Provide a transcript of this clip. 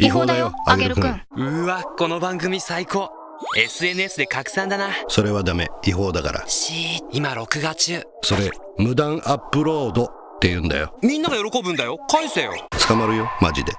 違法だよあげるくんうわこの番組最高 SNS で拡散だなそれはダメ違法だからし今録画中それ無断アップロードって言うんだよみんなが喜ぶんだよ返せよ捕まるよマジで